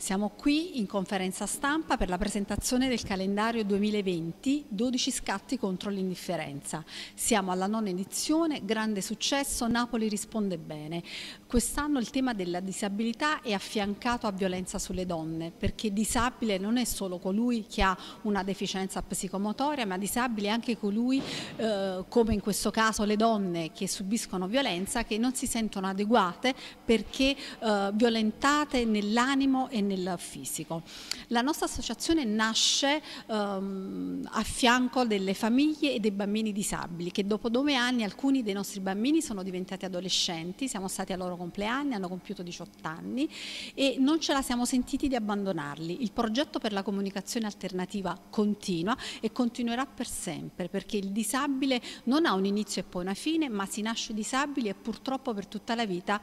Siamo qui in conferenza stampa per la presentazione del calendario 2020, 12 scatti contro l'indifferenza. Siamo alla nona edizione, grande successo, Napoli risponde bene. Quest'anno il tema della disabilità è affiancato a violenza sulle donne, perché disabile non è solo colui che ha una deficienza psicomotoria, ma disabile è anche colui, eh, come in questo caso le donne che subiscono violenza, che non si sentono adeguate perché eh, violentate nell'animo e nel nel fisico. La nostra associazione nasce ehm, a fianco delle famiglie e dei bambini disabili che dopo due anni alcuni dei nostri bambini sono diventati adolescenti, siamo stati a loro compleanno, hanno compiuto 18 anni e non ce la siamo sentiti di abbandonarli. Il progetto per la comunicazione alternativa continua e continuerà per sempre perché il disabile non ha un inizio e poi una fine ma si nasce disabili e purtroppo per tutta la vita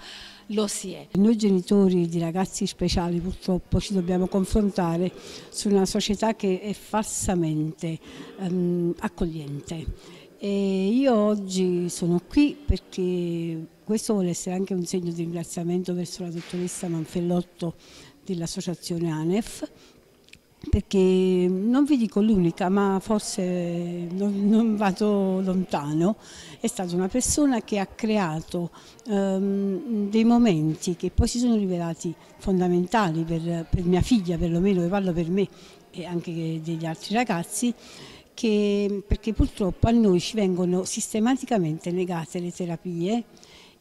lo si è. Noi genitori di ragazzi speciali purtroppo purtroppo ci dobbiamo confrontare su una società che è falsamente um, accogliente. E io oggi sono qui perché questo vuole essere anche un segno di ringraziamento verso la dottoressa Manfellotto dell'associazione ANEF perché non vi dico l'unica, ma forse non, vado lontano, è stata una persona che ha creato ehm, dei momenti che poi si sono rivelati fondamentali per, per mia figlia, perlomeno, e parlo per me e anche degli altri ragazzi, che, perché purtroppo a noi ci vengono sistematicamente negate le terapie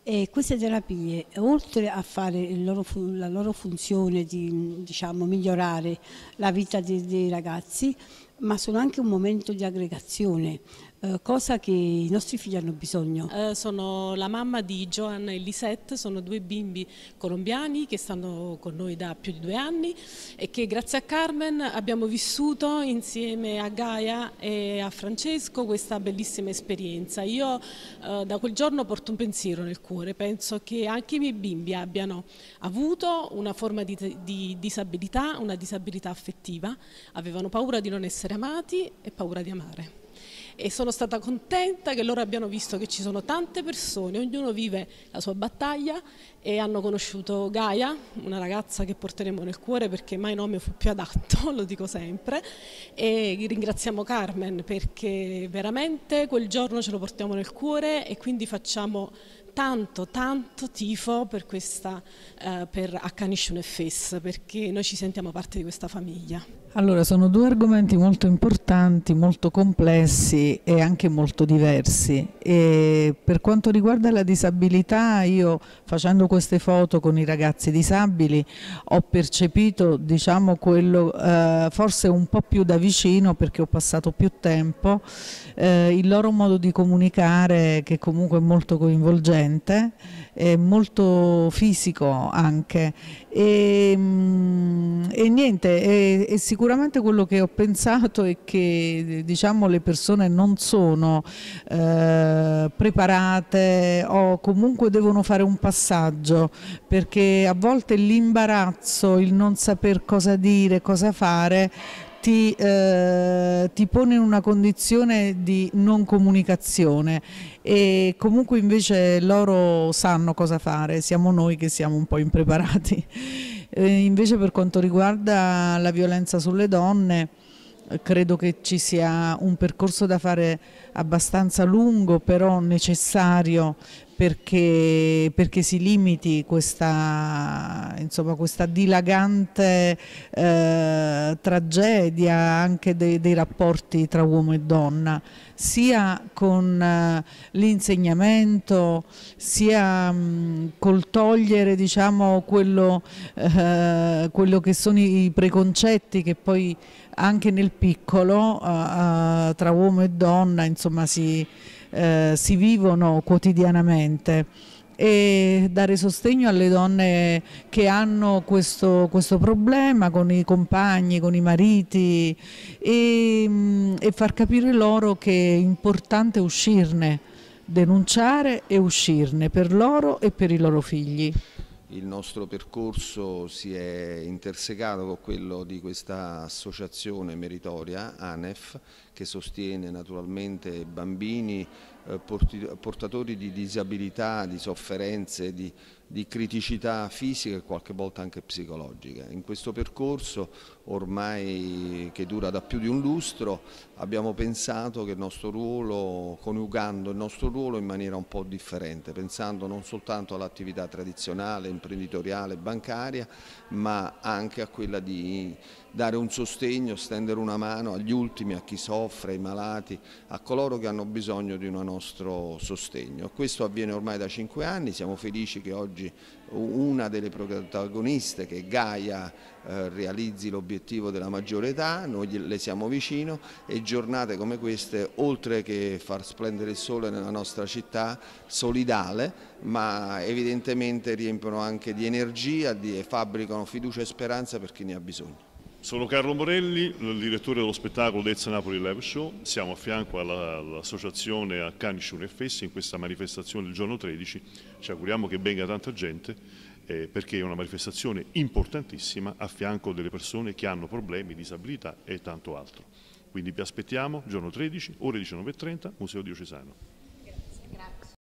e queste terapie, oltre a fare loro, la loro funzione di diciamo, migliorare la vita dei, dei ragazzi, ma sono anche un momento di aggregazione, eh, cosa che i nostri figli hanno bisogno. Eh, sono la mamma di Joanna e Lisette, sono due bimbi colombiani che stanno con noi da più di due anni e che grazie a Carmen abbiamo vissuto insieme a Gaia e a Francesco questa bellissima esperienza. Io eh, da quel giorno porto un pensiero nel cuore, penso che anche i miei bimbi abbiano avuto una forma di disabilità, una disabilità affettiva, avevano paura di non essere essere amati e paura di amare. E sono stata contenta che loro abbiano visto che ci sono tante persone, ognuno vive la sua battaglia e hanno conosciuto Gaia, una ragazza che porteremo nel cuore perché mai nome fu più adatto, lo dico sempre, e ringraziamo Carmen perché veramente quel giorno ce lo portiamo nel cuore e quindi facciamo tanto, tanto tifo per, questa, eh, per Accanition FES, perché noi ci sentiamo parte di questa famiglia. Allora, sono due argomenti molto importanti, molto complessi e anche molto diversi. E per quanto riguarda la disabilità, io facendo queste foto con i ragazzi disabili ho percepito, diciamo, quello eh, forse un po' più da vicino perché ho passato più tempo, eh, il loro modo di comunicare che comunque è molto coinvolgente potente, eh, molto fisico anche e, mm, e niente, e, e sicuramente quello che ho pensato è che diciamo, le persone non sono eh, preparate o comunque devono fare un passaggio perché a volte l'imbarazzo, il non saper cosa dire, cosa fare ti, eh, ti, pone in una condizione di non comunicazione e comunque invece loro sanno cosa fare, siamo noi che siamo un po' impreparati. Eh, invece per quanto riguarda la violenza sulle donne, credo che ci sia un percorso da fare abbastanza lungo però necessario perché, perché, si limiti questa, insomma, questa dilagante eh, tragedia anche dei, dei, rapporti tra uomo e donna, sia con eh, l'insegnamento, sia mh, mm, col togliere diciamo, quello, eh, quello, che sono i preconcetti che poi anche nel piccolo eh, eh, tra uomo e donna insomma, si, eh, si vivono quotidianamente e dare sostegno alle donne che hanno questo, questo problema con i compagni, con i mariti e, mm, e far capire loro che è importante uscirne, denunciare e uscirne per loro e per i loro figli il nostro percorso si è intersecato con quello di questa associazione meritoria ANEF che sostiene naturalmente bambini eh, portatori di disabilità, di sofferenze, di, di criticità fisiche e qualche volta anche psicologiche. In questo percorso ormai che dura da più di un lustro abbiamo pensato che il nostro ruolo, coniugando il nostro ruolo in maniera un po' differente, pensando non soltanto all'attività tradizionale, imprenditoriale, bancaria, ma anche a quella di dare un sostegno, stendere una mano agli ultimi, a chi soffre, ai malati, a coloro che hanno bisogno di una nostra nostro sostegno. Questo avviene ormai da cinque anni, siamo felici che oggi una delle protagoniste che Gaia eh, realizzi l'obiettivo della maggiore età, noi le siamo vicino e giornate come queste oltre che far splendere il sole nella nostra città solidale ma evidentemente riempiono anche di energia e fabbricano fiducia e speranza per chi ne ha bisogno. Sono Carlo Morelli, il direttore dello spettacolo Dezza Napoli Live Show. Siamo a fianco all'associazione all Canishun FS in questa manifestazione del giorno 13. Ci auguriamo che venga tanta gente eh, perché è una manifestazione importantissima a fianco delle persone che hanno problemi, disabilità e tanto altro. Quindi vi aspettiamo giorno 13, ore 19.30, Museo Diocesano.